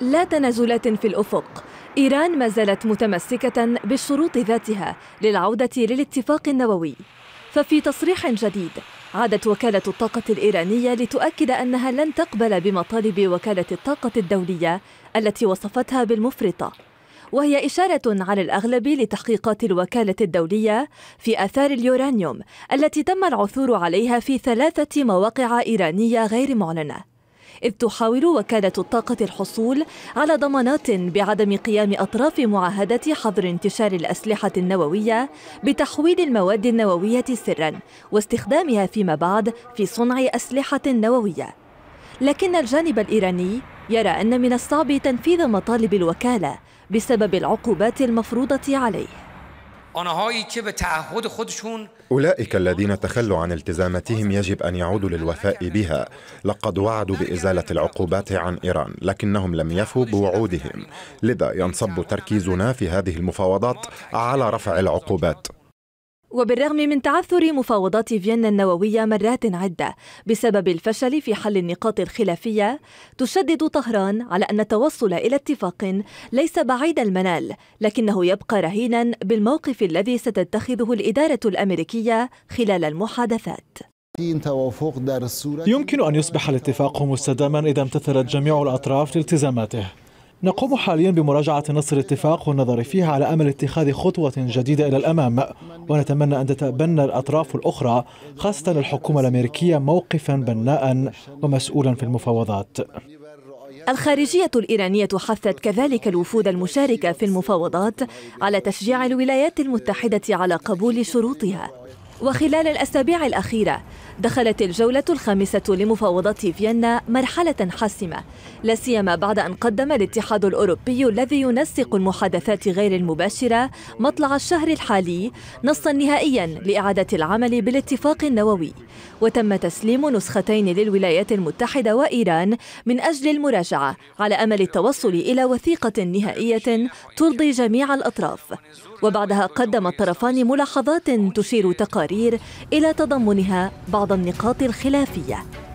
لا تنازلات في الأفق إيران ما زالت متمسكة بالشروط ذاتها للعودة للاتفاق النووي ففي تصريح جديد عادت وكالة الطاقة الإيرانية لتؤكد أنها لن تقبل بمطالب وكالة الطاقة الدولية التي وصفتها بالمفرطة وهي إشارة على الأغلب لتحقيقات الوكالة الدولية في آثار اليورانيوم التي تم العثور عليها في ثلاثة مواقع إيرانية غير معلنة إذ تحاول وكالة الطاقة الحصول على ضمانات بعدم قيام أطراف معاهدة حظر انتشار الأسلحة النووية بتحويل المواد النووية سرا واستخدامها فيما بعد في صنع أسلحة نووية لكن الجانب الإيراني يرى أن من الصعب تنفيذ مطالب الوكالة بسبب العقوبات المفروضة عليه أولئك الذين تخلوا عن التزاماتهم يجب أن يعودوا للوفاء بها لقد وعدوا بإزالة العقوبات عن إيران لكنهم لم يفوا بوعودهم لذا ينصب تركيزنا في هذه المفاوضات على رفع العقوبات وبالرغم من تعثر مفاوضات فيينا النووية مرات عدة بسبب الفشل في حل النقاط الخلافية، تشدد طهران على أن التوصل إلى اتفاق ليس بعيد المنال، لكنه يبقى رهينا بالموقف الذي ستتخذه الإدارة الأمريكية خلال المحادثات. يمكن أن يصبح الاتفاق مستداما إذا امتثلت جميع الأطراف لالتزاماته. نقوم حاليا بمراجعة نص الاتفاق والنظر فيها على أمل اتخاذ خطوة جديدة إلى الأمام ونتمنى أن تتبنى الأطراف الأخرى خاصة الحكومة الأمريكية موقفا بناء ومسؤولا في المفاوضات الخارجية الإيرانية حثت كذلك الوفود المشاركة في المفاوضات على تشجيع الولايات المتحدة على قبول شروطها وخلال الأسابيع الأخيرة دخلت الجولة الخامسة لمفاوضات فيينا مرحلة حاسمة لا سيما بعد أن قدم الاتحاد الأوروبي الذي ينسق المحادثات غير المباشرة مطلع الشهر الحالي نصا نهائيا لإعادة العمل بالاتفاق النووي وتم تسليم نسختين للولايات المتحدة وإيران من أجل المراجعة على أمل التوصل إلى وثيقة نهائية ترضي جميع الأطراف وبعدها قدم الطرفان ملاحظات تشير تقارير التقارير إلى تضمنها بعض النقاط الخلافية